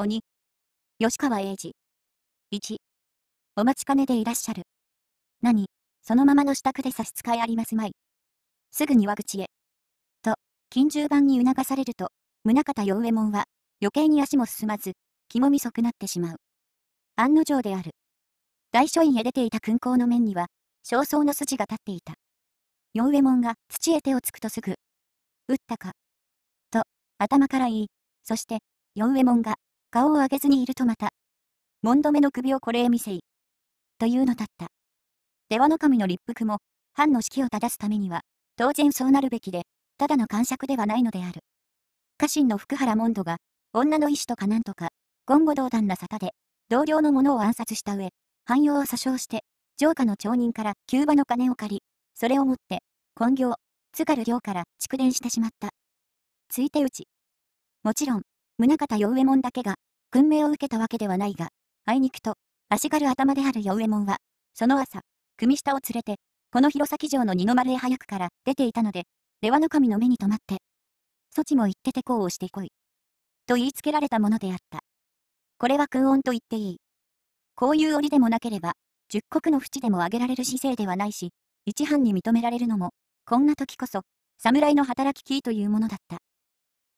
鬼。吉川英治。1。お待ちかねでいらっしゃる。何、そのままの支度で差し支えありますまい。すぐに和口へ。と、近十版に促されると、宗方陽右衛門は、余計に足も進まず、気もみそくなってしまう。案の定である。大書院へ出ていた勲功の面には、焦燥の筋が立っていた。陽右衛門が土へ手をつくとすぐ、打ったか。と、頭から言い、そして、陽右衛門が顔を上げずにいるとまた、門止めの首をこれへ見せい。というのだった。出羽の神の立腹も、藩の指揮を正すためには、当然そうなるべきで、ただの感触ではないのである。家臣の福原門戸が、女の意志とかなんとか、言語道断な沙汰で、同僚の者を暗殺した上、汎用を詐称して、城下の町人から急場の金を借り、それを持って、根行、津軽行から蓄電してしまった。ついて打ち。もちろん、宗方陽右衛門だけが、訓命を受けたわけではないが、あいにくと、足軽頭である陽右衛門は、その朝、組下を連れて、この弘前城の二の丸へ早くから出ていたので、出羽の神の目に留まって、措置も行っててこうをしてこい。と言いつけられたものであった。これは空音と言っていい。こういう折でもなければ、十国の淵でも挙げられる姿勢ではないし、一班に認められるのも、こんな時こそ、侍の働ききーというものだった。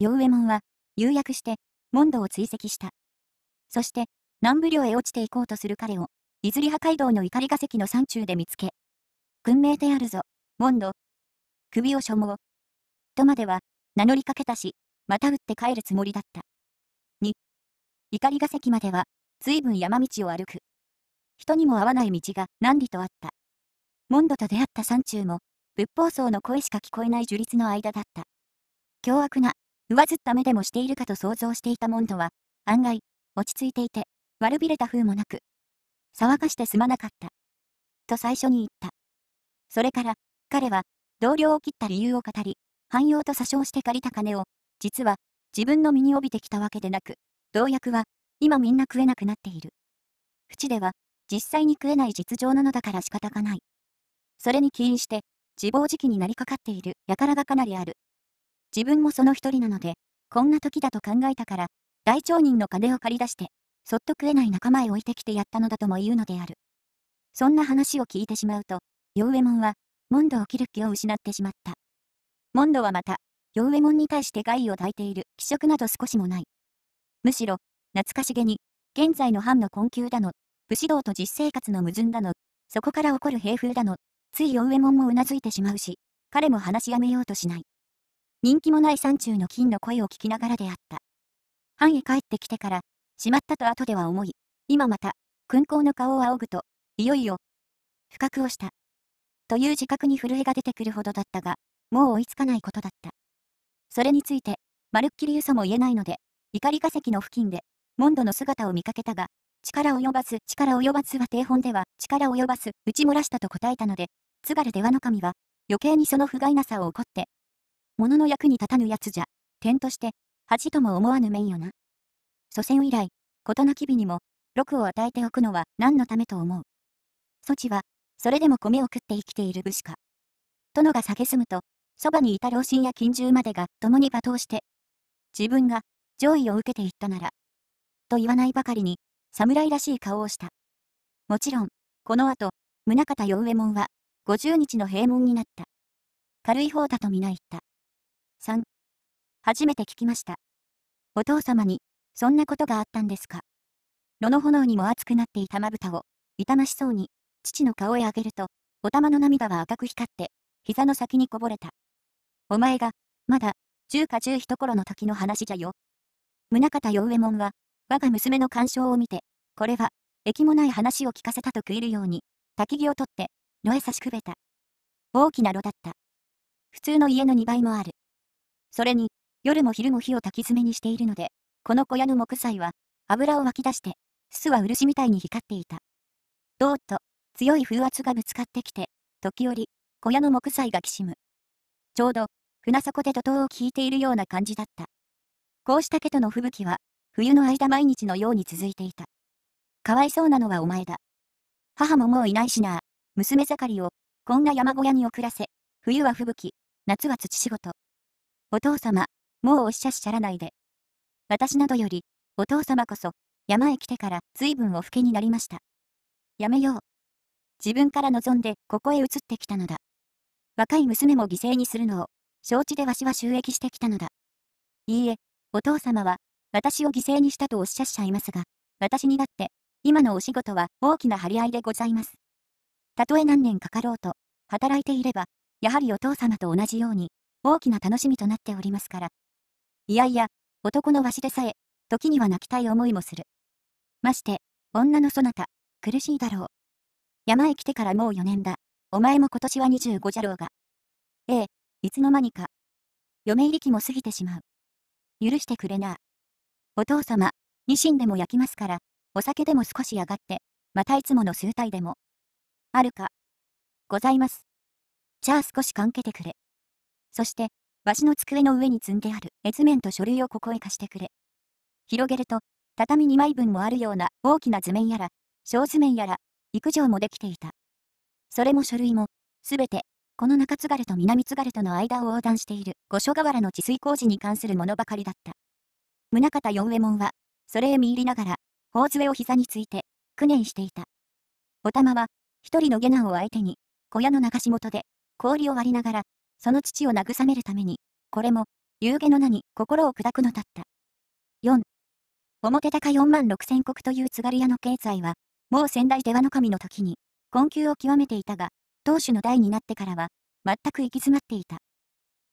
陽右衛門は、釉薬して、モンドを追跡した。そして、南部領へ落ちていこうとする彼を、イズリハ街道の怒りが石の山中で見つけ、訓命であるぞ、モンド。首を所望。とまでは、名乗りかけたし、また撃って帰るつもりだった。2、怒りが石までは、随分山道を歩く。人にも合わない道が何里とあった。モンドと出会った山中も、仏法僧の声しか聞こえない樹立の間だった。凶悪な上ずった目でもしているかと想像していたモンドは、案外、落ち着いていて、悪びれた風もなく、騒がしてすまなかった。と最初に言った。それから、彼は、同僚を切った理由を語り、汎用と詐称して借りた金を、実は、自分の身に帯びてきたわけでなく、同役は、今みんな食えなくなっている。淵では、実際に食えない実情なのだから仕方がない。それに起因して、自暴自棄になりかかっている輩がかなりある、自分もその一人なので、こんな時だと考えたから、大町人の金を借り出して、そっと食えない仲間へ置いてきてやったのだとも言うのである。そんな話を聞いてしまうと、ウ右衛門は、モンドを切る気を失ってしまった。モンドはまた、ウ右衛門に対して害を抱いている気色など少しもない。むしろ、懐かしげに、現在の藩の困窮だの、武士道と実生活の矛盾だの、そこから起こる兵風だの、ついウ右衛門もうなずいてしまうし、彼も話しやめようとしない。人気もない山中の金の声を聞きながらであった。藩へ帰ってきてから、しまったと後では思い、今また、勲功の顔を仰ぐと、いよいよ、不覚をした。という自覚に震えが出てくるほどだったが、もう追いつかないことだった。それについて、まるっきり嘘も言えないので、怒り化石の付近で、モンドの姿を見かけたが、力及ばず、力及ばずは定本では、力及ばず、打ち漏らしたと答えたので、津軽出羽守は、余計にその不甲斐なさを怒って、物の役に立たぬやつじゃ、点として、恥とも思わぬ面よな。祖先以来、事なきびにも、禄を与えておくのは何のためと思う。措置は、それでも米を食って生きている武士か。殿が蔑むと、そばにいた老人や近従までが共に罵倒して、自分が上位を受けていったなら、と言わないばかりに、侍らしい顔をした。もちろん、この後、宗方与右衛門は、50日の閉門になった。軽い方だと皆言った。3初めて聞きましたお父様にそんなことがあったんですか炉の炎にも熱くなっていたまぶたを痛ましそうに父の顔へ上げるとお玉の涙は赤く光って膝の先にこぼれたお前がまだ10かとこ頃の時の話じゃよ宗方陽右衛門は我が娘の干渉を見てこれは駅もない話を聞かせたと食いるように焚き木を取って炉へ差しくべた大きな炉だった普通の家の2倍もあるそれに、夜も昼も火を焚き詰めにしているので、この小屋の木材は、油を湧き出して、すは漆みたいに光っていた。どーっと、強い風圧がぶつかってきて、時折、小屋の木材がきしむ。ちょうど、船底で怒涛を聞いているような感じだった。こうしたけとの吹雪は、冬の間毎日のように続いていた。かわいそうなのはお前だ。母ももういないしな、娘盛りを、こんな山小屋に送らせ、冬は吹雪、夏は土仕事、お父様、もうおっしゃっしゃらないで。私などより、お父様こそ、山へ来てから随分お老けになりました。やめよう。自分から望んでここへ移ってきたのだ。若い娘も犠牲にするのを、承知でわしは収益してきたのだ。いいえ、お父様は、私を犠牲にしたとおっしゃっしゃいますが、私にだって、今のお仕事は大きな張り合いでございます。たとえ何年かかろうと、働いていれば、やはりお父様と同じように、大きな楽しみとなっておりますから。いやいや、男のわしでさえ、時には泣きたい思いもする。まして、女のそなた、苦しいだろう。山へ来てからもう4年だ。お前も今年は25じゃろうが。ええ、いつの間にか。嫁入り期も過ぎてしまう。許してくれな。お父様、ニシンでも焼きますから、お酒でも少し上がって、またいつもの数体でも。あるか。ございます。じゃあ少しかんけてくれ。そして、わしの机の上に積んである絵面と書類をここへ貸してくれ。広げると、畳2枚分もあるような大きな図面やら、小図面やら、育場もできていた。それも書類も、すべて、この中津軽と南津軽との間を横断している五所川原の治水工事に関するものばかりだった。宗方四右衛門は、それへ見入りながら、頬杖を膝について、苦念していた。お玉は、一人の下男を相手に、小屋の流し元で、氷を割りながら、その父を慰めるために、これも、夕げの名に心を砕くのだった。4、表高4万6千石という津軽屋の経済は、もう先代出羽守の時に、困窮を極めていたが、当主の代になってからは、全く行き詰まっていた。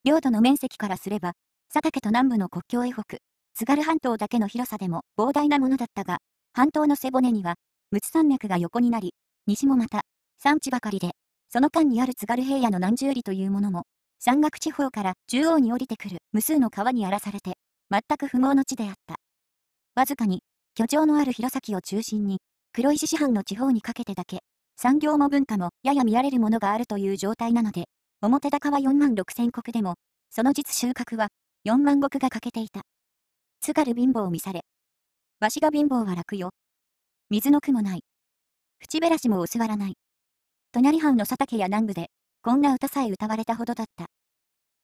領土の面積からすれば、佐竹と南部の国境へ北、津軽半島だけの広さでも膨大なものだったが、半島の背骨には、陸奥山脈が横になり、西もまた、山地ばかりで、その間にある津軽平野の何十里というものも、山岳地方から中央に降りてくる無数の川に荒らされて、全く不毛の地であった。わずかに、居城のある弘前を中心に、黒石市販の地方にかけてだけ、産業も文化もやや見られるものがあるという状態なので、表高は4万6千石でも、その実収穫は4万石が欠けていた。津軽貧乏を見され。わしが貧乏は楽よ。水の苦もない。淵べらしも薄わらない。隣藩の佐竹や南部でこんな歌さえ歌われたほどだった。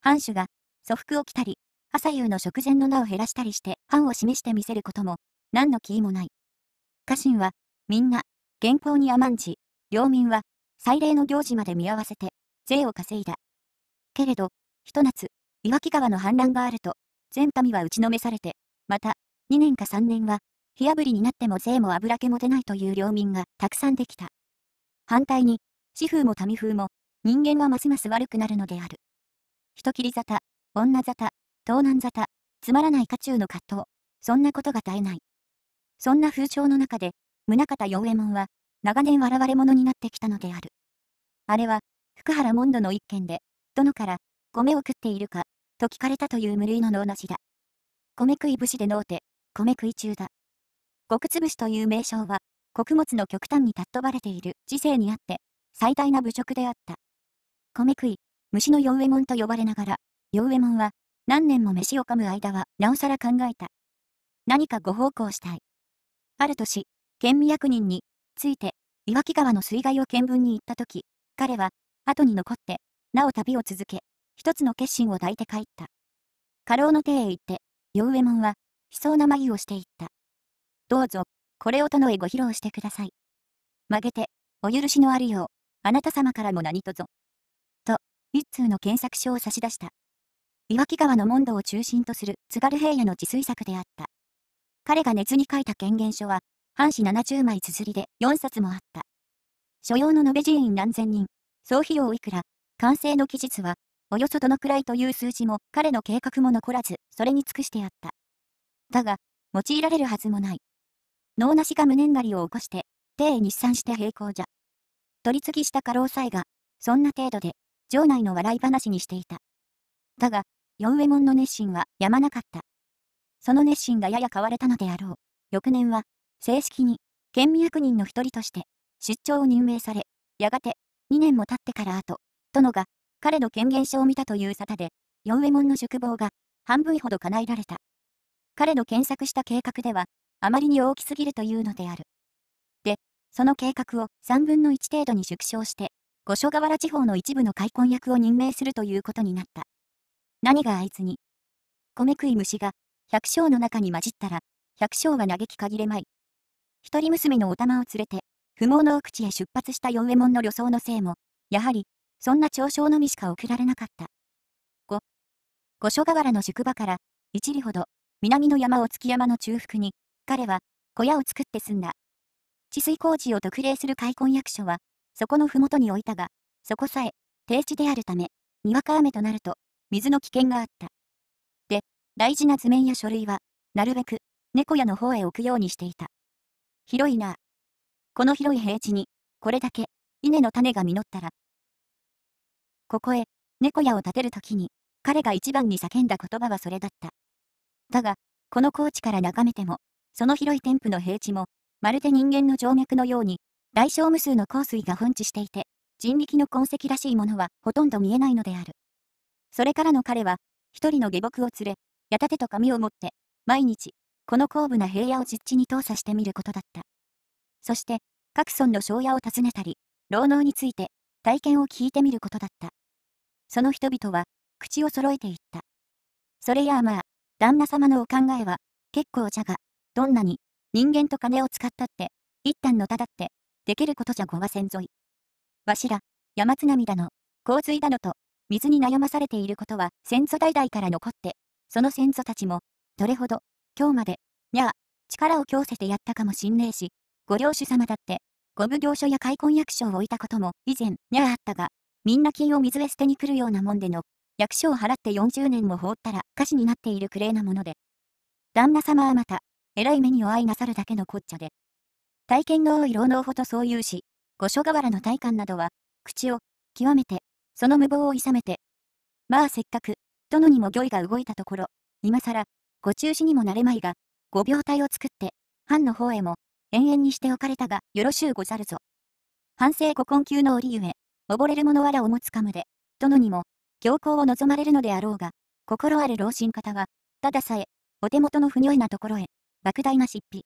藩主が、祖服を着たり、朝夕の食前の名を減らしたりして藩を示してみせることも、何の気もない。家臣は、みんな、健康に甘んじ、領民は、祭礼の行事まで見合わせて、税を稼いだ。けれど、ひと夏、岩木川の氾濫があると、全民は打ちのめされて、また、2年か3年は、火あぶりになっても税も油気も出ないという領民がたくさんできた。反対に、私風も民風も、人間はますます悪くなるのである。人切り沙汰、女沙汰、盗難沙汰、つまらない渦中の葛藤、そんなことが絶えない。そんな風潮の中で、宗方陽右衛門は、長年笑われ者になってきたのである。あれは、福原モンドの一件で、殿から、米を食っているか、と聞かれたという無類の脳なしだ。米食い武士で脳て、米食い中だ。極潰しという名称は、穀物の極端に尊ばれている時世にあって、最大な侮辱であった。米食い、虫の四右衛門と呼ばれながら、四右衛門は、何年も飯を噛む間は、なおさら考えた。何かご奉公したい。ある年、県民役人について、岩木川の水害を見分に行った時、彼は、後に残って、なお旅を続け、一つの決心を抱いて帰った。家老の手へ行って、四右衛門は、悲壮な眉をしていった。どうぞ、これを殿へご披露してください。曲げて、お許しのあるよう、あなた様からも何とぞ、一通の検索書を差し出した。岩木川のンドを中心とする津軽平野の治水策であった。彼が熱に書いた権限書は、半紙70枚綴りで4冊もあった。所要の延べ人員何千人、総費用いくら、完成の期日は、およそどのくらいという数字も彼の計画も残らず、それに尽くしてあった。だが、用いられるはずもない。脳なしが無念なりを起こして、手へ日産して平行じゃ。取り次ぎした過労災が、そんな程度で場内の笑い話にしていた。だが、四右衛門の熱心はやまなかった。その熱心がやや変われたのであろう。翌年は、正式に、県民役人の一人として、出張を任命され、やがて、2年も経ってから後、殿が、彼の権限書を見たという沙汰で、四右衛門の宿望が、半分ほど叶えられた。彼の検索した計画では、あまりに大きすぎるというのである。で、その計画を3分の1程度に縮小して、五所川原地方の一部の開墾役を任命するということになった。何があいつに。米食い虫が、百姓の中に混じったら、百姓は嘆きかぎれまい。一人娘のお玉を連れて、不毛の奥地へ出発した四右衛門の旅装のせいも、やはり、そんな嘲笑のみしか送られなかった。五五所川原の宿場から、一里ほど、南の山を月山の中腹に、彼は、小屋を作って住んだ。治水工事を特例する開墾役所は、そこの麓に置いたが、そこさえ、低地であるため、にわか雨となると、水の危険があった。で、大事な図面や書類は、なるべく、猫屋の方へ置くようにしていた。広いな。この広い平地に、これだけ、稲の種が実ったら。ここへ、猫屋を建てるときに、彼が一番に叫んだ言葉はそれだった。だが、この高地から眺めても、その広い天賦の平地も、まるで人間の静脈のように、大小無数の香水が噴地していて、人力の痕跡らしいものはほとんど見えないのである。それからの彼は、一人の下僕を連れ、矢立てと紙を持って、毎日、この高部な平野を実地に通査してみることだった。そして、各村の庄屋を訪ねたり、労農について、体験を聞いてみることだった。その人々は、口を揃えていった。それやまあ、旦那様のお考えは、結構じゃが、どんなに、人間と金を使ったって、一旦のただって、できることじゃごがせぞい。わしら、山津波だの、洪水だのと、水に悩まされていることは先祖代々から残って、その先祖たちも、どれほど、今日まで、にゃあ、力を強せてやったかもしんねえし、ご領主様だって、ご奉行所や開墾役所を置いたことも以前、にゃああったが、みんな金を水へ捨てに来るようなもんでの、役所を払って40年も放ったら火事になっているくれいなもので。旦那様はまた、えらい目にお会いなさるだけのこっちゃで。体験の多い労農法とそういうし、五所川原の体感などは、口を、極めて、その無謀をいさめて、まあせっかく、殿にも御意が動いたところ、今更、ご中止にもなれまいが、ご病態を作って、藩の方へも、延々にしておかれたが、よろしゅうござるぞ。反省ご困窮の折ゆえ、溺れる者わらをもつかむで、殿にも、行幸を望まれるのであろうが、心ある老人方は、たださえ、お手元の不如意なところへ、莫大な執筆。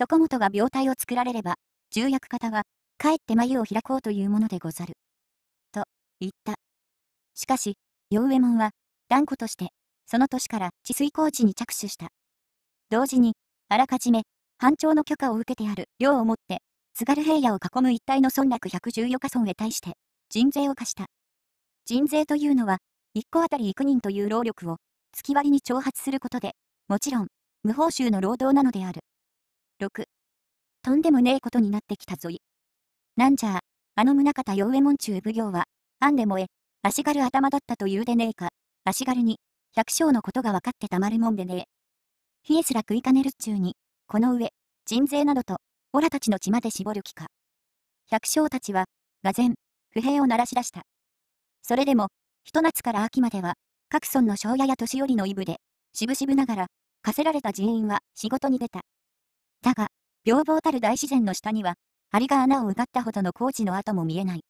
底本が病態を作られれば、重役方は、かえって眉を開こうというものでござる。と、言った。しかし、陽右衛門は、断固として、その年から治水工事に着手した。同時に、あらかじめ、班長の許可を受けてある寮をもって、津軽平野を囲む一帯の村落114か村へ対して、人税を課した。人税というのは、1個あたり幾人という労力を、月割りに挑発することで、もちろん、無報酬の労働なのである。とんでもねえことになってきたぞい。なんじゃあ、あの宗方陽右衛門中奉行は、あんでもえ、足軽頭だったと言うでねえか、足軽に、百姓のことが分かってたまるもんでねえ。冷えすら食いかねるっちゅうに、この上、人税などと、オラたちの血まで絞る気か。百姓たちは、がぜん、不平を鳴らし出した。それでも、ひと夏から秋までは、各村の庄屋や年寄りのイブで、しぶしぶながら、課せられた人員は仕事に出た。だが、平凡たる大自然の下には、蟻が穴をうがったほどの工事の跡も見えない。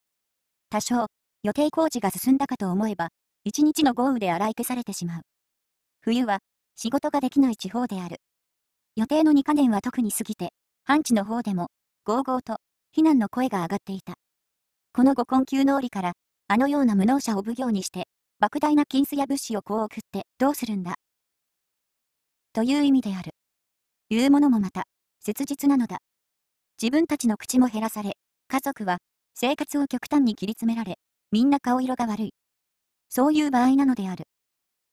多少、予定工事が進んだかと思えば、一日の豪雨で洗い消されてしまう。冬は、仕事ができない地方である。予定の2カ年は特に過ぎて、半地の方でも、ゴーゴーと、非難の声が上がっていた。このご困窮の折から、あのような無能者を奉行にして、莫大な金子や物資をこう送ってどうするんだ。という意味である。言うものもまた、切実なのだ。自分たちの口も減らされ、家族は生活を極端に切り詰められ、みんな顔色が悪い。そういう場合なのである。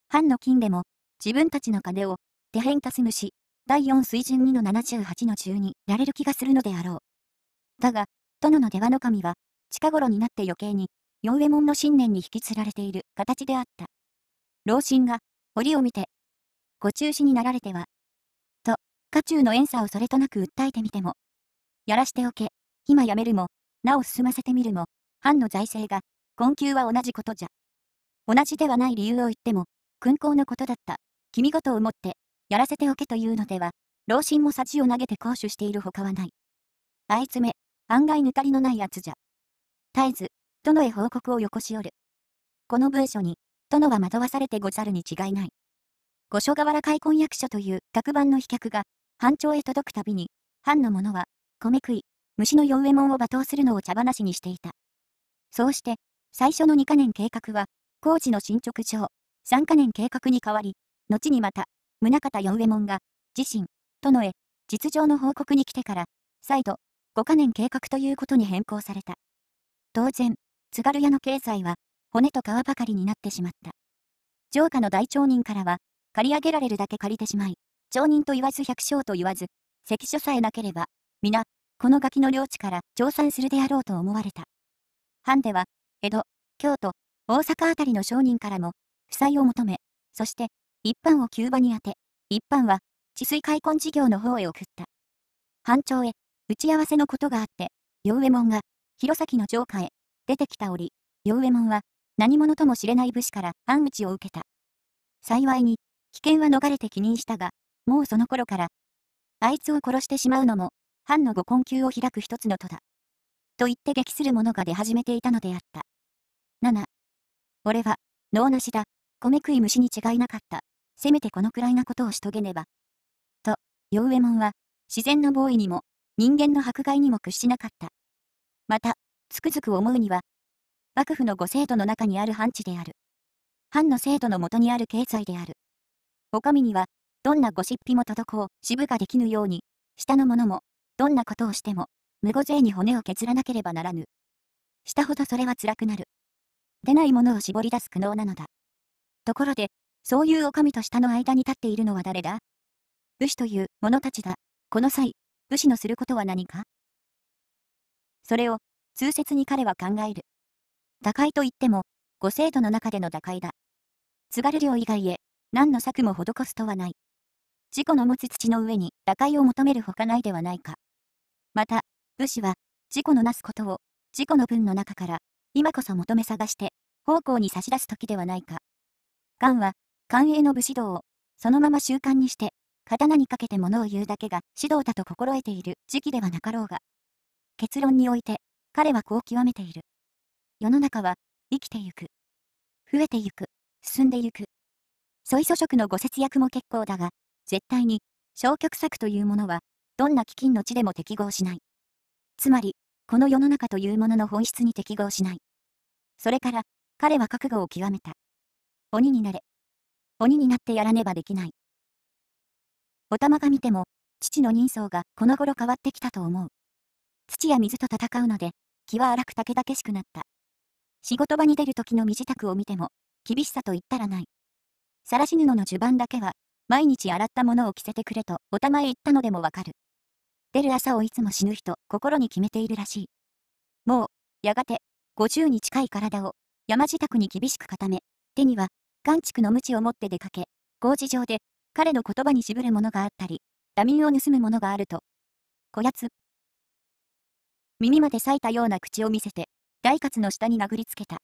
藩の金でも、自分たちの金を、手変かす虫、第4水準2の78の中にられる気がするのであろう。だが、殿の出羽の神は、近頃になって余計に、四右衛門の信念に引きつられている形であった。老臣が、折を見て、ご中止になられては、家中の遠さをそれとなく訴えてみても、やらしておけ、今やめるも、なお進ませてみるも、藩の財政が、困窮は同じことじゃ。同じではない理由を言っても、勲功のことだった、君ごとをもって、やらせておけというのでは、老親も幸を投げて行使しているほかはない。あいつめ、案外抜かりのないやつじゃ。絶えず、殿へ報告をよこしおる。この文書に、殿は惑わされてござるに違いない。五所川原開墾役所という学番の飛脚が、班長へ届くたびに、班の者は、米食い、虫の酔右衛門を罵倒するのを茶話にしていた。そうして、最初の2カ年計画は、工事の進捗上、3カ年計画に変わり、後にまた、宗方四右衛門が、自身、殿へ、実情の報告に来てから、再度、5カ年計画ということに変更された。当然、津軽屋の経済は、骨と皮ばかりになってしまった。城下の大町人からは、借り上げられるだけ借りてしまい、町人と言わず百姓と言わず、関所さえなければ、皆、このガキの領地から調散するであろうと思われた。藩では、江戸、京都、大阪あたりの商人からも、負債を求め、そして、一般を急場に当て、一般は、治水開墾事業の方へ送った。藩庁へ、打ち合わせのことがあって、両右衛門が、弘前の城下へ、出てきた折、両右衛門は、何者とも知れない武士から暗打ちを受けた。幸いに、危険は逃れて帰任したが、もうその頃から、あいつを殺してしまうのも、藩のご困窮を開く一つの戸だ。と言って激する者が出始めていたのであった。7。俺は、能なしだ、米食い虫に違いなかった、せめてこのくらいなことをしとげねば。と、ウ右衛門は、自然の防衛にも、人間の迫害にも屈しなかった。また、つくづく思うには、幕府のご制度の中にある藩地である。藩の制度のもとにある経済である。お上には、どんなごシップも滞支部ができぬように、下の者も、どんなことをしても、無語勢に骨を削らなければならぬ。したほどそれは辛くなる。出ないものを絞り出す苦悩なのだ。ところで、そういう女将と下の間に立っているのは誰だ武士という者たちだ。この際、武士のすることは何かそれを、通説に彼は考える。打開といっても、ご生徒の中での打開だ。津軽領以外へ、何の策も施すとはない。自己の持つ土の上に打開を求めるほかないではないか。また、武士は、自己のなすことを、自己の分の中から、今こそ求め探して、方向に差し出す時ではないか。漢は、官営の武士道を、そのまま習慣にして、刀にかけて物を言うだけが指導だと心得ている時期ではなかろうが。結論において、彼はこう極めている。世の中は、生きてゆく。増えてゆく。進んでゆく。ソイ素食のご節約も結構だが、絶対に消極策というものはどんな飢饉の地でも適合しない。つまり、この世の中というものの本質に適合しない。それから彼は覚悟を極めた。鬼になれ。鬼になってやらねばできない。お玉が見ても、父の人相がこの頃変わってきたと思う。土や水と戦うので、気は荒くたけたけしくなった。仕事場に出る時の身支度を見ても、厳しさと言ったらない。晒し布の襦袢だけは毎日洗ったものを着せてくれと、おたまへ行ったのでもわかる。出る朝をいつも死ぬ人、心に決めているらしい。もう、やがて、50に近い体を、山自宅に厳しく固め、手には、眼畜の鞭を持って出かけ、工事上で、彼の言葉に渋るものがあったり、ラミンを盗むものがあると。こやつ。耳まで裂いたような口を見せて、大活の下に殴りつけた。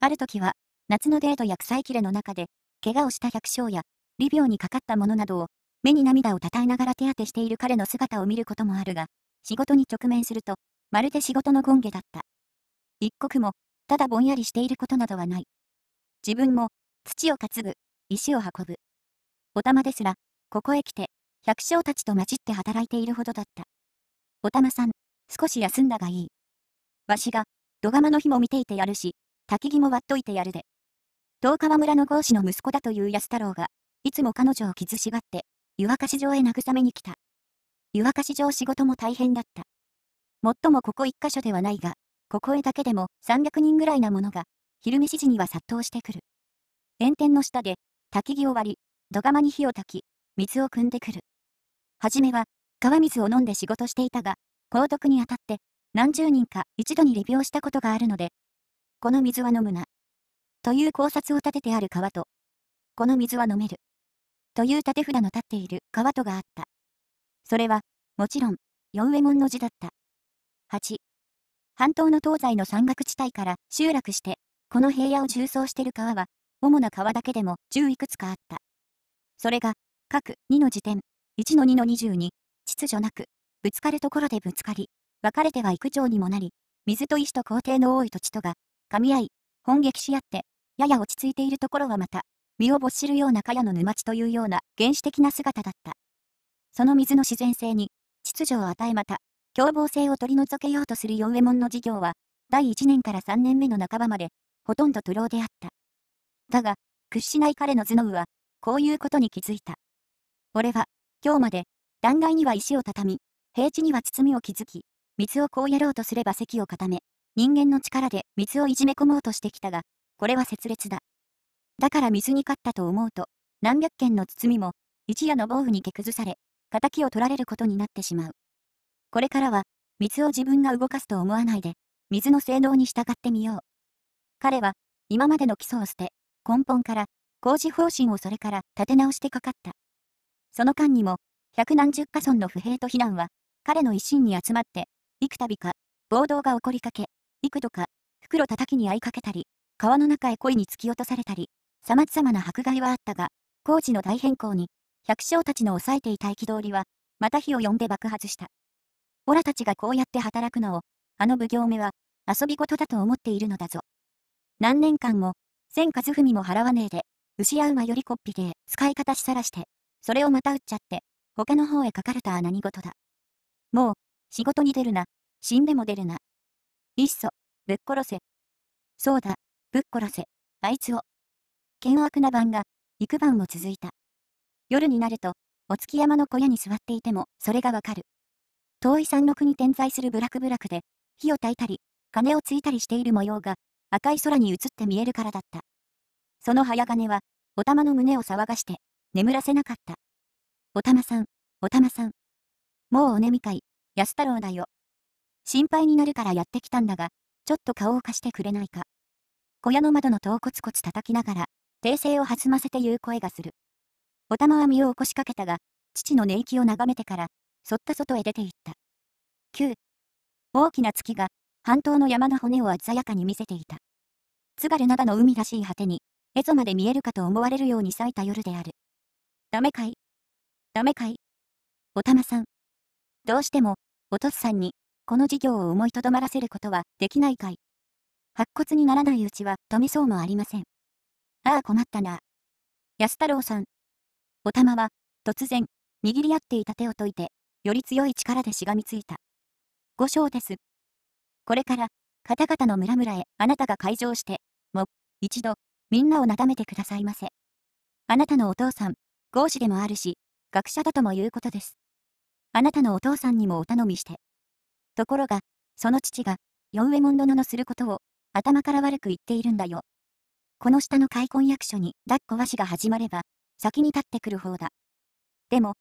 ある時は、夏のデートや臭い切れの中で、怪我をした百姓や、利病にかかったものなどを、目に涙をたたえながら手当てしている彼の姿を見ることもあるが、仕事に直面すると、まるで仕事の権下だった。一刻も、ただぼんやりしていることなどはない。自分も、土を担ぐ、石を運ぶ。お玉ですら、ここへ来て、百姓たちと混じって働いているほどだった。お玉さん、少し休んだがいい。わしが、土釜の火も見ていてやるし、焚き木も割っといてやるで。十川村の郷士の息子だという安太郎が、いつも彼女を傷しって、湯沸かし場へ慰めに来た。湯沸かし場仕事も大変だった。もっともここ一箇所ではないが、ここへだけでも300人ぐらいなものが、昼飯時には殺到してくる。炎天の下で、焚き木を割り、土釜に火を焚き、水を汲んでくる。はじめは、川水を飲んで仕事していたが、高徳にあたって、何十人か一度に利病したことがあるので、この水は飲むな。という考察を立ててある川と、この水は飲める。という立て札の立っている川戸があった。それは、もちろん、四右衛門の字だった。8、半島の東西の山岳地帯から集落して、この平野を縦走している川は、主な川だけでも10いくつかあった。それが、各2の時点、1の2の22、秩序なく、ぶつかるところでぶつかり、分かれては幾丁にもなり、水と石と皇帝の多い土地とが、噛み合い、本撃し合って、やや落ち着いているところはまた、身を没知るような茅の沼地というような原始的な姿だった。その水の自然性に、秩序を与えまた、凶暴性を取り除けようとする四右衛門の事業は、第1年から3年目の半ばまで、ほとんど徒労であった。だが、屈しない彼の頭脳は、こういうことに気づいた。俺は、今日まで、断崖には石を畳み、平地には包みを築き、水をこうやろうとすれば石を固め、人間の力で水をいじめ込もうとしてきたが、これは拙劣だ。だから水に勝ったと思うと、何百件の包みも、一夜の暴具に毛崩され、敵を取られることになってしまう。これからは、水を自分が動かすと思わないで、水の性能に従ってみよう。彼は、今までの基礎を捨て、根本から、工事方針をそれから立て直してかかった。その間にも、百何十か村の不平と非難は、彼の一心に集まって、幾度か、暴動が起こりかけ、幾度か、袋叩きにあいかけたり、川の中へ恋に突き落とされたり、様まな迫害はあったが、工事の大変更に、百姓たちの抑えていた憤りは、また火を呼んで爆発した。オラたちがこうやって働くのを、あの奉行目は、遊び事だと思っているのだぞ。何年間も、千和文も払わねえで、牛や馬よりこっぴで、使い方しさらして、それをまた売っちゃって、他の方へ書かれた何事だ。もう、仕事に出るな、死んでも出るな。いっそ、ぶっ殺せ。そうだ、ぶっ殺せ、あいつを。険悪な晩が、幾晩も続いた。夜になると、お月山の小屋に座っていても、それがわかる。遠い山麓に点在する部落部落で、火を焚いたり、鐘をついたりしている模様が、赤い空に映って見えるからだった。その早金は、お玉の胸を騒がして、眠らせなかった。お玉さん、お玉さん。もうおねみかい、安太郎だよ。心配になるからやってきたんだが、ちょっと顔を貸してくれないか。小屋の窓の戸をコツコツ叩きながら、訂正を弾ませて言う声がする。おたまは身を起こしかけたが、父の寝息を眺めてから、そった外へ出て行った。9、大きな月が、半島の山の骨を鮮やかに見せていた。津軽灘の海らしい果てに、蝦夷まで見えるかと思われるように咲いた夜である。ダメかいダメかいおたまさん。どうしても、おとっさんに、この事業を思いとどまらせることはできないかい。白骨にならないうちは止めそうもありません。ああ困ったな。安太郎さん。お玉は、突然、握り合っていた手を解いて、より強い力でしがみついた。五章です。これから、方々の村々へあなたが会場して、も、一度、みんなをなだめてくださいませ。あなたのお父さん、合師でもあるし、学者だともいうことです。あなたのお父さんにもお頼みして。ところが、その父が、四右衛門殿のすることを、頭から悪く言っているんだよ。この下の開婚役所に抱っこ和紙が始まれば、先に立ってくる方だ。でも、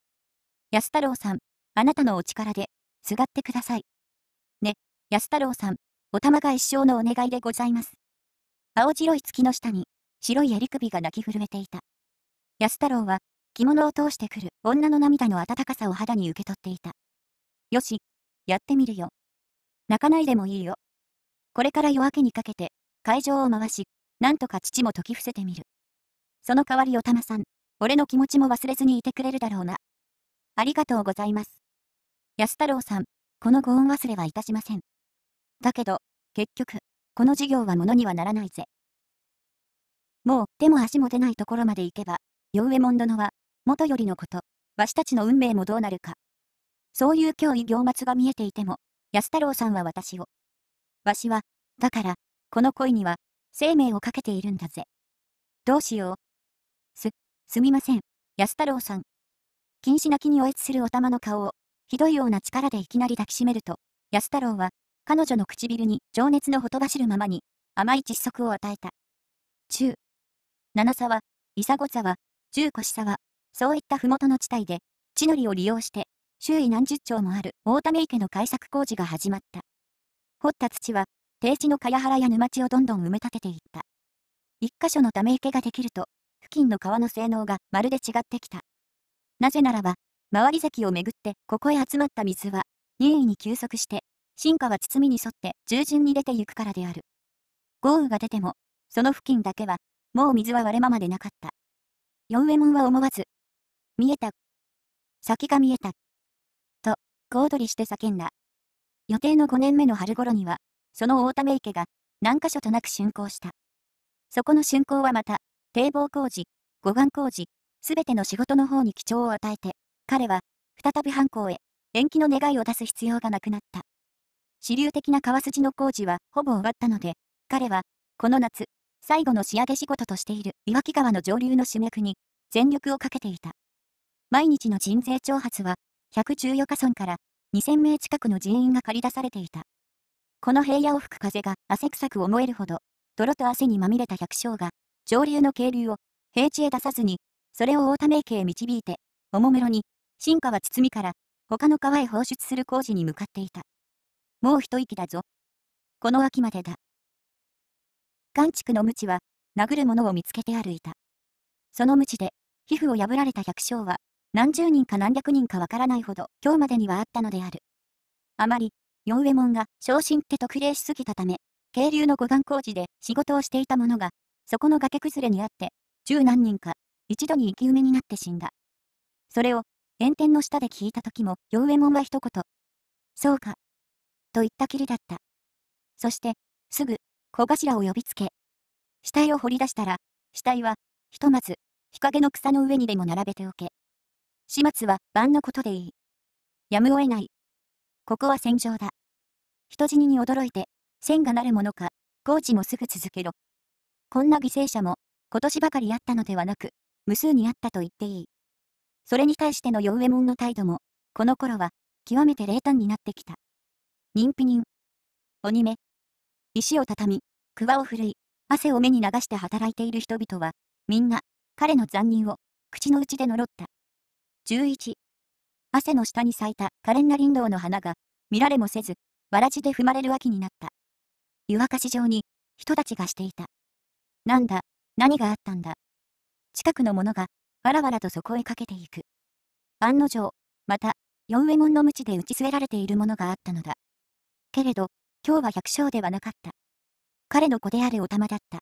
安太郎さん、あなたのお力で、すがってください。ね、安太郎さん、お玉が一生のお願いでございます。青白い月の下に、白い襟首が泣き震えていた。安太郎は、着物を通してくる女の涙の温かさを肌に受け取っていた。よし、やってみるよ。泣かないでもいいよ。これから夜明けにかけて、会場を回し、なんとか父も説き伏せてみる。その代わりおたまさん、俺の気持ちも忘れずにいてくれるだろうな。ありがとうございます。安太郎さん、このご恩忘れはいたしません。だけど、結局、この事業は物にはならないぜ。もう、手も足も出ないところまで行けば、ヨウエモン殿は、元よりのこと、わしたちの運命もどうなるか。そういう脅威行末が見えていても、安太郎さんは私を。わしは、だから、この恋には、生命をかけているんだぜ。どうしよう。す、すみません、安太郎さん。禁止泣きにおえつするお玉の顔を、ひどいような力でいきなり抱きしめると、安太郎は、彼女の唇に情熱のほとばしるままに、甘い窒息を与えた。中。七沢、伊佐五沢、十越沢、そういった麓の地帯で、地のりを利用して、周囲何十丁もある大溜池の改作工事が始まった。掘った土は、低地の茅原や沼地をどんどん埋め立てていった。一箇所のため池ができると、付近の川の性能がまるで違ってきた。なぜならば、周り関をめぐってここへ集まった水は、任意に休息して、進化は包みに沿って従順に出ていくからである。豪雨が出ても、その付近だけは、もう水は割れままでなかった。四右衛門は思わず、見えた。先が見えた。と、小躍りして叫んだ。予定の5年目の春頃には、その大め池が何箇所となく竣工した。そこの竣工はまた、堤防工事、護岸工事、すべての仕事の方に基調を与えて、彼は、再び犯行へ、延期の願いを出す必要がなくなった。支流的な川筋の工事はほぼ終わったので、彼は、この夏、最後の仕上げ仕事としている岩木川の上流の主脈に、全力をかけていた。毎日の人税挑発は、114カ村から2000名近くの人員が駆り出されていた。この平野を吹く風が汗臭く思えるほど、泥と汗にまみれた百姓が、上流の渓流を平地へ出さずに、それを大田名家へ導いて、おもむろに、進化は包みから、他の川へ放出する工事に向かっていた。もう一息だぞ。この秋までだ。岩畜の無知は、殴る者を見つけて歩いた。その無知で、皮膚を破られた百姓は、何十人か何百人かわからないほど、今日までにはあったのである。あまり、陽右衛門が昇進って特例しすぎたため、渓流の護岸工事で仕事をしていた者が、そこの崖崩れにあって、十何人か、一度に生き埋めになって死んだ。それを、炎天の下で聞いた時も、陽右衛門は一言、そうか、と言ったきりだった。そして、すぐ、小頭を呼びつけ、死体を掘り出したら、死体は、ひとまず、日陰の草の上にでも並べておけ。始末は、晩のことでいい。やむを得ない。ここは戦場だ。人死にに驚いて、線がなるものか、コーチもすぐ続けろ。こんな犠牲者も、今年ばかりあったのではなく、無数にあったと言っていい。それに対してのヨウエモンの態度も、この頃は、極めて冷淡になってきた。人否人。鬼目。石を畳み、桑を振るい、汗を目に流して働いている人々は、みんな、彼の残忍を、口の内で呪った。11。汗の下に咲いた可憐な林道の花が、見られもせず、わらじで踏まれるわけになった。湯沸かし状に、人たちがしていた。なんだ、何があったんだ。近くの者が、わらわらとそこへかけていく。案の定、また、四右衛門の鞭で打ち据えられているものがあったのだ。けれど、今日は百姓ではなかった。彼の子であるお玉だった。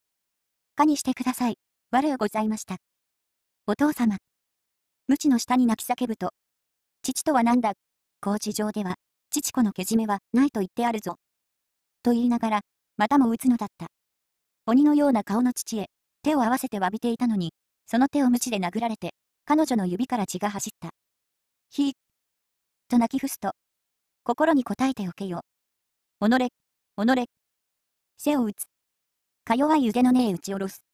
かにしてください、悪うございました。お父様。無知の下に泣き叫ぶと、父とは何だ、工事上では、父子のけじめはないと言ってあるぞ。と言いながら、またも打つのだった。鬼のような顔の父へ、手を合わせて詫びていたのに、その手を無知で殴られて、彼女の指から血が走った。ひと泣き伏すと、心に応えておけよ。おのれ、おのれ。背を打つ。か弱い腕の根へ打ち下ろす。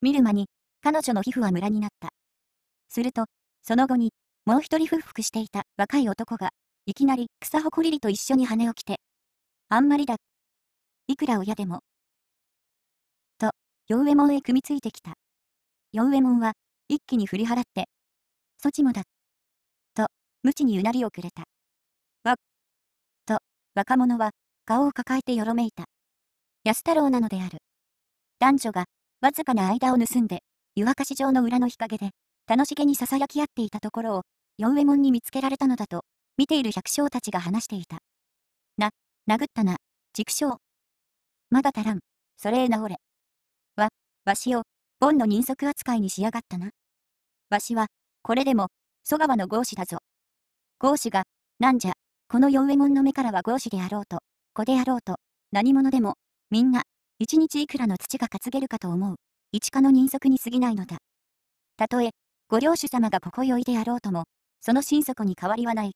見る間に、彼女の皮膚はムラになった。すると、その後に、もう一人復服していた若い男がいきなり草ほこりりと一緒に羽を着て。あんまりだ。いくら親でも。と、四右衛門へ組みついてきた。四右衛門は、一気に振り払って、そちもだ。と、無知にうなりをくれた。わ、と、若者は、顔を抱えてよろめいた。安太郎なのである。男女が、わずかな間を盗んで、湯沸かし場の裏の日陰で、楽しげに囁き合っていたところを、四右衛門に見つけられたのだと見ている百姓たちが話していた。な、殴ったな、畜生。まだ足らん、それへ治れ。わ、わしを、ボンの人足扱いにしやがったな。わしは、これでも、曽川の豪子だぞ。豪子が、なんじゃ、この四右衛門の目からは豪子であろうと、子であろうと、何者でも、みんな、一日いくらの土が担げるかと思う、一家の人足に過ぎないのだ。たとえ、ご領主様がここよいであろうとも、その心底に変わりはない。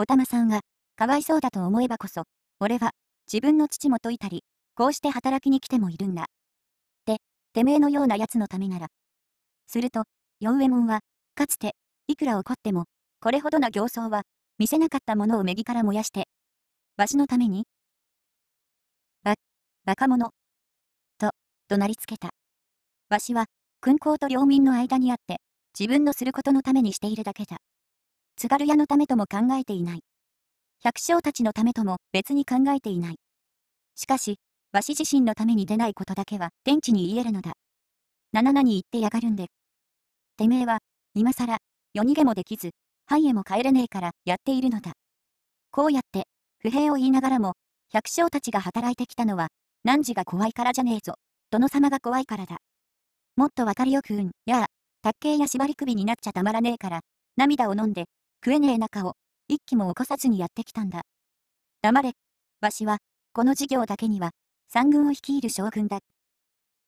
おたまさんが、かわいそうだと思えばこそ、俺は、自分の父も解いたり、こうして働きに来てもいるんだ。で、てめえのような奴のためなら。すると、ヨウエモンは、かつて、いくら怒っても、これほどな形相は、見せなかったものを右から燃やして、わしのためにば、バカ者。と、怒鳴りつけた。わしは、君公と領民の間にあって、自分のすることのためにしているだけだ。津軽屋のためとも考えていない。百姓たちのためとも別に考えていない。しかし、わし自身のために出ないことだけは天地に言えるのだ。七々に言ってやがるんで。てめえは、今さら、夜逃げもできず、範へも帰れねえからやっているのだ。こうやって、不平を言いながらも、百姓たちが働いてきたのは、汝が怖いからじゃねえぞ、殿様が怖いからだ。もっとわかりよくうん、やあ、卓球や縛り首になっちゃたまらねえから、涙を飲んで、食えねえ中を、一気も起こさずにやってきたんだ。黙れ。わしは、この事業だけには、三軍を率いる将軍だ。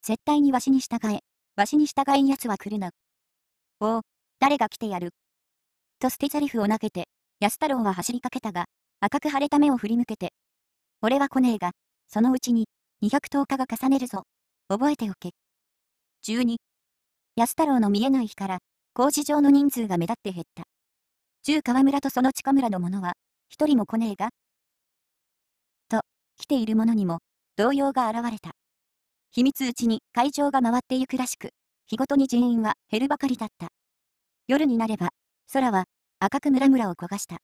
絶対にわしに従え。わしに従いん奴は来るな。おお、誰が来てやる。と捨て台詞を投げて、安太郎は走りかけたが、赤く腫れた目を振り向けて。俺は来ねえが、そのうちに、210日が重ねるぞ。覚えておけ。12。安太郎の見えない日から、工事上の人数が目立って減った。中川村とその近村の者は、一人も来ねえが。と、来ている者にも、動揺が現れた。秘密うちに会場が回ってゆくらしく、日ごとに人員は減るばかりだった。夜になれば、空は赤くムラムラを焦がした。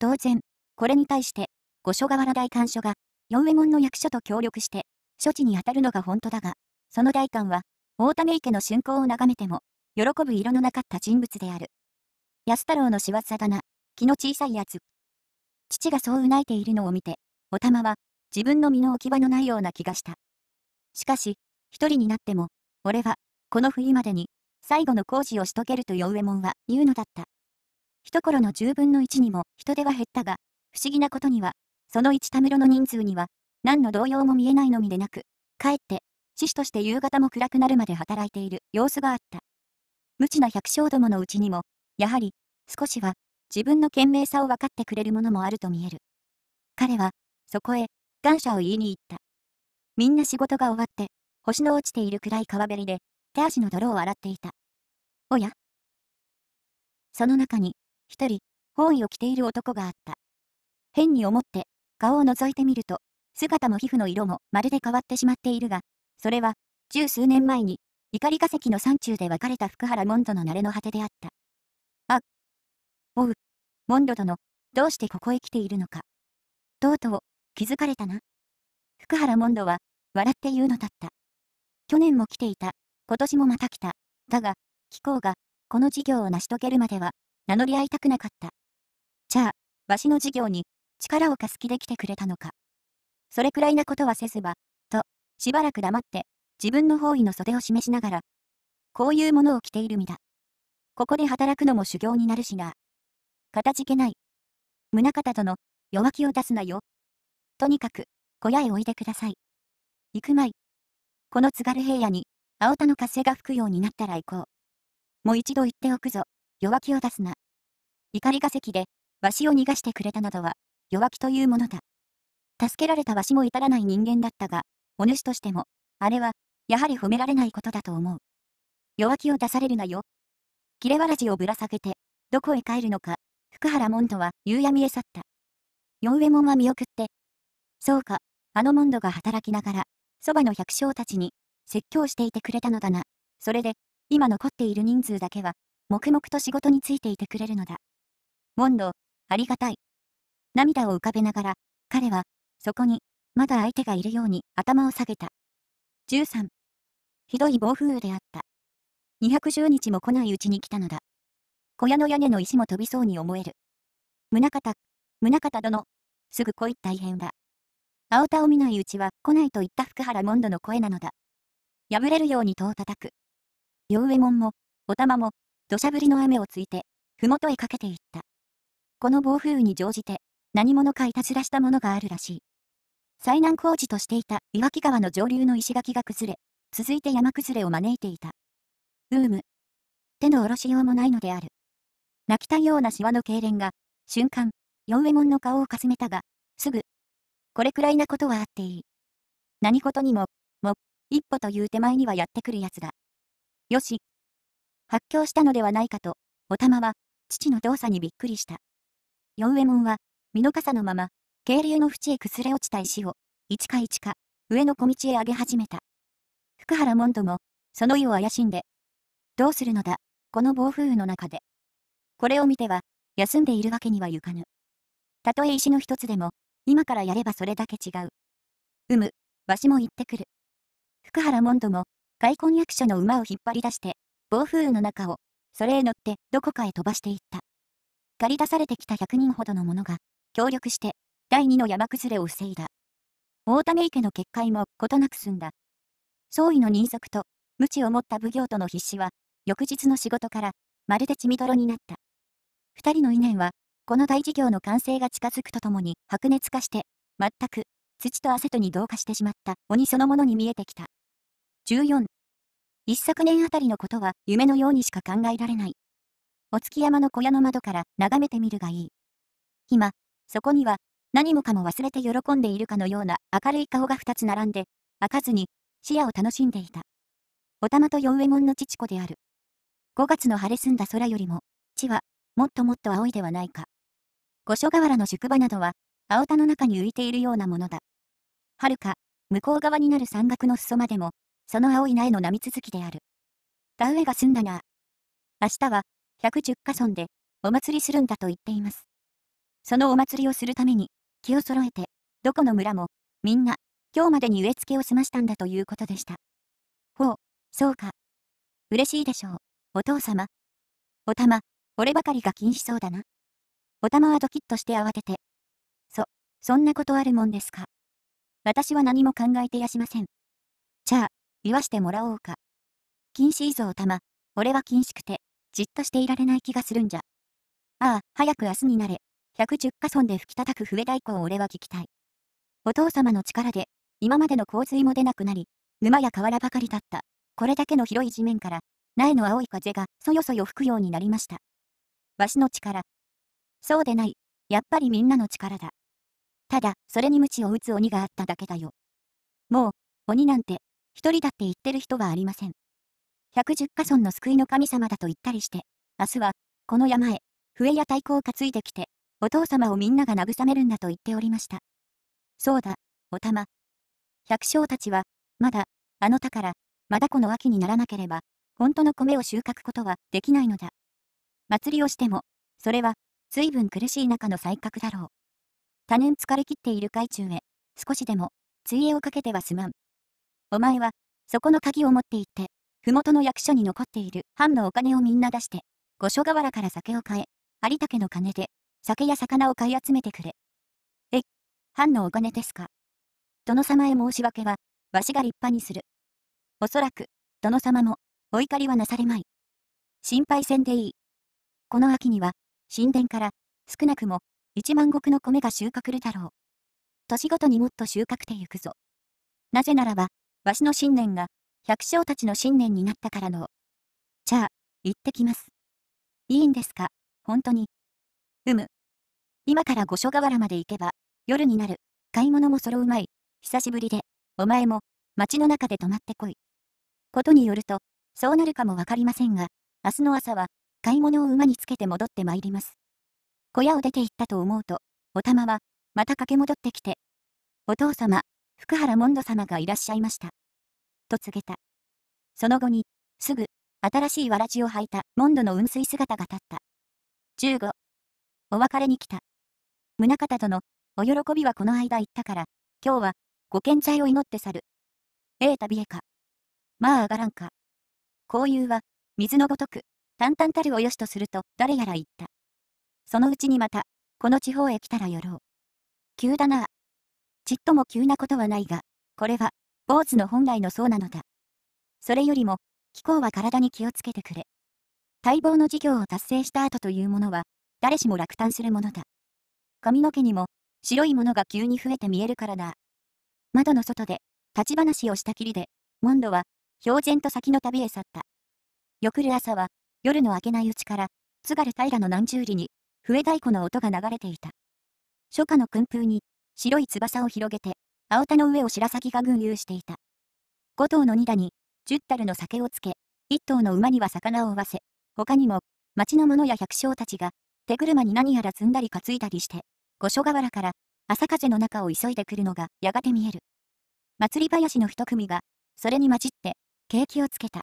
当然、これに対して、五所川原大官所が、四右衛門の役所と協力して、処置に当たるのが本当だが、その大官は、大種池の竣工を眺めても、喜ぶ色のなかった人物である。安太郎の仕業だな。気の小さいやつ。父がそううないているのを見て、おたまは、自分の身の置き場のないような気がした。しかし、一人になっても、俺は、この冬までに、最後の工事をしとけると余右衛門は言うのだった。一頃の十分の一にも人手は減ったが、不思議なことには、その一田室の人数には、何の動揺も見えないのみでなく、かえって、獅子として夕方も暗くなるまで働いている様子があった。無知な百姓どものうちにも、やはり、少しは、自分の賢明さを分かってくれるものもあると見える。彼は、そこへ、感謝を言いに行った。みんな仕事が終わって、星の落ちている暗い川べりで、手足の泥を洗っていた。おやその中に、一人、本意を着ている男があった。変に思って、顔を覗いてみると、姿も皮膚の色もまるで変わってしまっているが、それは、十数年前に、怒り化石の山中で別れた福原門との慣れの果てであった。あ、おう、モンド殿、どうしてここへ来ているのか。とうとう、気づかれたな。福原モンドは、笑って言うのだった。去年も来ていた、今年もまた来た。だが、貴公が、この事業を成し遂げるまでは、名乗り合いたくなかった。じゃあ、わしの事業に、力を貸す気で来てくれたのか。それくらいなことはせずば、と、しばらく黙って、自分の方位の袖を示しながら、こういうものを着ている身だ。ここで働くのも修行になるしな。かたじけない。宗方殿、弱気を出すなよ。とにかく、小屋へおいでください。行くまい。この津軽平野に、青田の活性が吹くようになったら行こう。もう一度言っておくぞ、弱気を出すな。怒りが席で、わしを逃がしてくれたなどは、弱気というものだ。助けられたわしも至らない人間だったが、お主としても、あれは、やはり褒められないことだと思う。弱気を出されるなよ、切れわらじをぶら下げて、どこへ帰るのか、福原モンドは夕闇へ去った。四右衛門は見送って。そうか、あのモンドが働きながら、そばの百姓たちに説教していてくれたのだな。それで、今残っている人数だけは、黙々と仕事についていてくれるのだ。モンド、ありがたい。涙を浮かべながら、彼は、そこに、まだ相手がいるように頭を下げた。13。ひどい暴風雨であった。210日も来ないうちに来たのだ。小屋の屋根の石も飛びそうに思える。宗方、宗方殿、すぐ来い大変だ。青田を見ないうちは来ないと言った福原門戸の声なのだ。破れるように戸を叩く。両上門も、お玉も、土砂降りの雨をついて、麓へかけていった。この暴風雨に乗じて、何者かいたずらしたものがあるらしい。災難工事としていた岩木川の上流の石垣が崩れ、続いて山崩れを招いていた。うーむ。手の下ろしようもないのである。泣きたいようなシワの痙攣が、瞬間、四右衛門の顔をかすめたが、すぐ。これくらいなことはあっていい。何事にも、も、一歩という手前にはやってくるやつだ。よし。発狂したのではないかと、お玉は、父の動作にびっくりした。四右衛門は、身の傘のまま、渓流の縁へ崩れ落ちた石を、一か一か、上の小道へ上げ始めた。福原門ドも、その意を怪しんで、どうするのだ、この暴風雨の中で。これを見ては、休んでいるわけにはいかぬ。たとえ石の一つでも、今からやればそれだけ違う。うむ、わしも行ってくる。福原門ドも、外婚役所の馬を引っ張り出して、暴風雨の中を、それへ乗ってどこかへ飛ばしていった。駆り出されてきた100人ほどの者が、協力して、第二の山崩れを防いだ。大種池の決壊もことなく済んだ。総意の人足と、無知を持った奉行との必死は、翌日の仕事から、まるで血みどろになった。二人の念は、この大事業の完成が近づくとともに白熱化して、全く、土と汗とに同化してしまった鬼そのものに見えてきた。14。一昨年あたりのことは夢のようにしか考えられない。お月山の小屋の窓から眺めてみるがいい。今、そこには、何もかも忘れて喜んでいるかのような明るい顔が2つ並んで、開かずに、視野を楽しんでいた。お玉と四右衛門の父子である。5月の晴れ澄んだ空よりも、地は、もっともっと青いではないか。五所川原の宿場などは、青田の中に浮いているようなものだ。はるか、向こう側になる山岳の裾までも、その青い苗の波続きである。田植えが済んだな。明日は、110箇村で、お祭りするんだと言っています。そのお祭りをするために、気を揃えて、どこの村も、みんな、今日までに植え付けを済ましたんだということでした。ほう、そうか。嬉しいでしょう。お父様。おたま、俺ばかりが禁止そうだな。おたまはドキッとして慌てて。そ、そんなことあるもんですか。私は何も考えてやしません。じゃあ、言わしてもらおうか。禁止いぞおたま、俺は禁止くて、じっとしていられない気がするんじゃ。ああ、早く明日になれ。110か村で吹き叩く笛太鼓を俺は聞きたい。お父様の力で、今までの洪水も出なくなり、沼や河原ばかりだった。これだけの広い地面から、苗の青い風がそよそよ吹くようになりました。わしの力。そうでない。やっぱりみんなの力だ。ただ、それに鞭を打つ鬼があっただけだよ。もう、鬼なんて、一人だって言ってる人はありません。百十家村の救いの神様だと言ったりして、明日は、この山へ、笛や太鼓を担いできて、お父様をみんなが慰めるんだと言っておりました。そうだ、お玉。百姓たちは、まだ、あの宝、から、まだこの秋にならなければ、本当の米を収穫ことはできないのだ。祭りをしても、それは、随分苦しい中の才覚だろう。多年疲れ切っている海中へ、少しでも、ついをかけてはすまん。お前は、そこの鍵を持って行って、麓の役所に残っている藩のお金をみんな出して、五所川原から酒を買え、有竹の金で、酒や魚を買い集めてくれ。え、藩のお金ですか。殿様へ申し訳は、わしが立派にする。おそらく、殿様も、お怒りはなされまい。心配せんでいい。この秋には、神殿から、少なくも、一万石の米が収穫るだろう。年ごとにもっと収穫てゆくぞ。なぜならば、わしの信念が、百姓たちの信念になったからの。じゃあ、行ってきます。いいんですか、本当に。うむ。今から五所川原まで行けば、夜になる、買い物も揃うまい、久しぶりで、お前も、街の中で泊まってこい。ことによると、そうなるかもわかりませんが、明日の朝は、買い物を馬につけて戻ってまいります。小屋を出て行ったと思うと、お玉は、また駆け戻ってきて、お父様、福原モンド様がいらっしゃいました。と告げた。その後に、すぐ、新しいわらじを履いたモンドの雲水姿が立った。15、お別れに来た。宗方殿、お喜びはこの間行ったから、今日は、ご健在を祈って去る。ええ旅へか。まあ上がらんか。いうは、水のごとく、淡々たるをよしとすると誰やら言った。そのうちにまた、この地方へ来たらよろう。急だなちっとも急なことはないが、これは、坊主の本来のそうなのだ。それよりも、気候は体に気をつけてくれ。待望の事業を達成した後というものは、誰しも落胆するものだ。髪の毛にも、白いものが急に増えて見えるからだ。窓の外で、立ち話をしたきりで、モンドは、標然と先の旅へ去った。翌る朝は、夜の明けないうちから、津軽平の南十里に、笛太鼓の音が流れていた。初夏の訓風に、白い翼を広げて、青田の上を白崎が群遊していた。五頭の二田に、十樽の酒をつけ、一頭の馬には魚を負わせ、他にも、町の者や百姓たちが、手車に何やら積んだり担いだりして、五所川原から、朝風の中を急いでくるのが、やがて見える。祭り林の一組が、それに混じって、景気をつけた。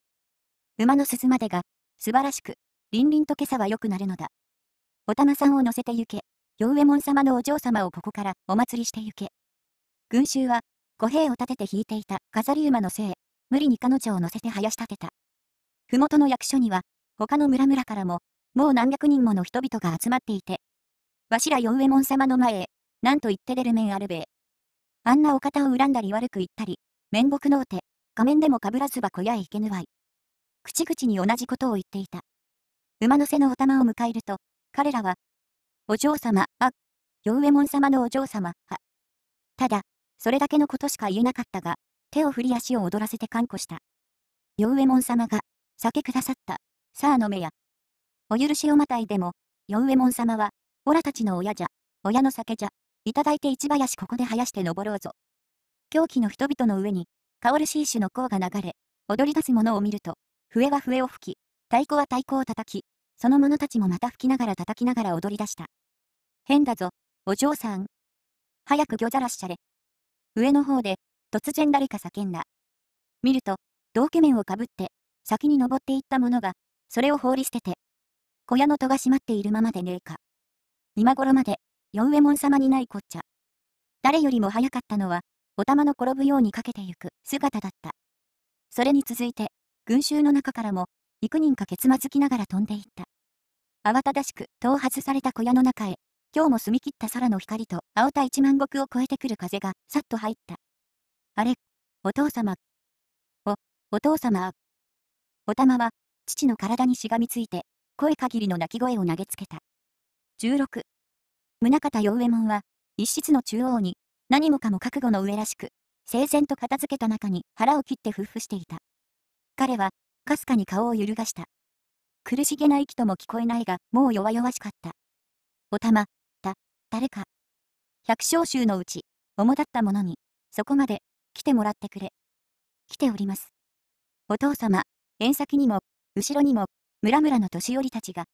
馬の鈴までが、素晴らしく、りんりんと今朝は良くなるのだ。お玉さんを乗せて行け、ようえもん様のお嬢様をここからお祭りして行け。群衆は、五兵を立てて引いていた飾り馬のせい、無理に彼女を乗せて林立てた。麓の役所には、他の村々からも、もう何百人もの人々が集まっていて、わしら四右衛門様の前へ、なんと言って出る面あるべえ。あんなお方を恨んだり悪く言ったり、面目のうて、仮面でもかぶらずば小や行けぬわい。口々に同じことを言っていた。馬乗せのお玉を迎えると、彼らは、お嬢様、あ、ようえもん様のお嬢様、は。ただ、それだけのことしか言えなかったが、手を振り足を踊らせて看護した。ようえもん様が、酒くださった、さあ飲めや。お許しをまたいでも、ようえもん様は、オラたちの親じゃ、親の酒じゃ、いただいて一林ここで生やして登ろうぞ。狂気の人々の上に、薫シーシュの甲が流れ、踊り出す者を見ると、笛は笛を吹き、太鼓は太鼓を叩き、その者たちもまた吹きながら叩きながら踊り出した。変だぞ、お嬢さん。早く魚ざらしちゃれ。上の方で、突然誰か叫んだ。見ると、道家面をかぶって、先に登っていった者が、それを放り捨てて、小屋の戸が閉まっているままでねえか。今頃まで、四右衛門様にないこっちゃ。誰よりも早かったのは、お玉の転ぶようにかけてゆく姿だった。それに続いて、群衆の中からも、幾人かけつまずきながら飛んでいった。慌ただしく、遠外された小屋の中へ、今日も澄み切った空の光と、青田一万石を越えてくる風が、さっと入った。あれ、お父様。お、お父様。お玉は、父の体にしがみついて、声限りの泣き声を投げつけた。16。宗方陽右衛門は、一室の中央に、何もかも覚悟の上らしく、整然と片付けた中に腹を切って夫婦していた。彼は、かすかに顔を揺るがした。苦しげな息とも聞こえないが、もう弱々しかった。おたま、た、誰か。百姓衆のうち、主だった者に、そこまで、来てもらってくれ。来ております。お父様、縁先にも、後ろにも、村々の年寄りたちが。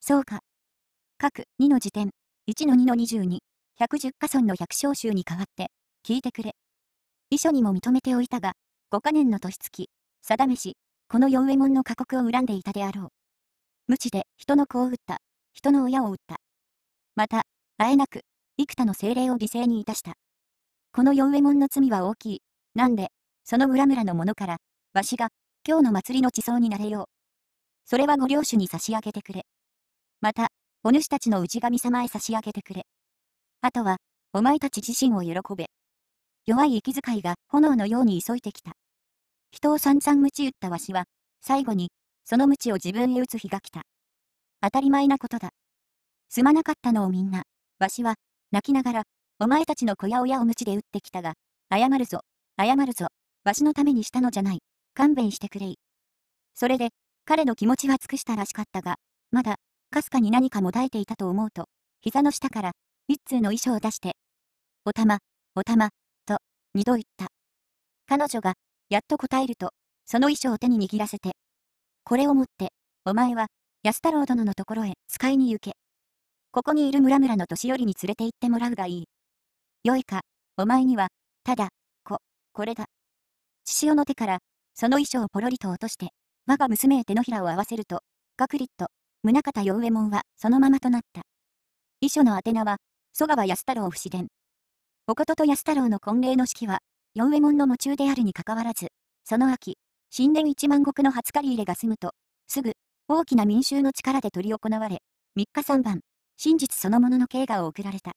そうか。各2の辞典、1の2の22、110村の百姓集に代わって、聞いてくれ。遺書にも認めておいたが、五カ年の年月、定めし、この四右衛門の過酷を恨んでいたであろう。無知で人の子を撃った、人の親を撃った。また、あえなく、幾多の精霊を犠牲にいたした。この四右衛門の罪は大きい。なんで、その村々の者から、わしが、今日の祭りの地層になれよう。それはご領主に差し上げてくれ。また、お主たちの氏神様へ差し上げてくれ。あとは、お前たち自身を喜べ。弱い息遣いが炎のように急いてきた。人を散々鞭打ったわしは、最後に、その鞭を自分へ打つ日が来た。当たり前なことだ。すまなかったのをみんな、わしは、泣きながら、お前たちの小屋親を鞭で打ってきたが、謝るぞ、謝るぞ、わしのためにしたのじゃない、勘弁してくれい。それで、彼の気持ちは尽くしたらしかったが、まだ、かすかに何かもたえていたと思うと、膝の下から、一通の遺書を出して、おたま、おたま、と、二度言った。彼女が、やっと答えると、その遺書を手に握らせて、これを持って、お前は、安太郎殿のところへ使いに行け。ここにいる村々の年寄りに連れて行ってもらうがいい。よいか、お前には、ただ、こ、これだ。獅子の手から、その衣装をポロリと落として、我が娘へ手のひらを合わせると、ガクリッと、宗方与右衛門はそのままとなった。衣装の宛名は、曽川安太郎不自然。おことと安太郎の婚礼の式は、四右衛門の夢中であるにかかわらず、その秋、神殿一万石の初借り入れが済むと、すぐ、大きな民衆の力で取り行われ、3日3番、真実そのものの刑がを送られた。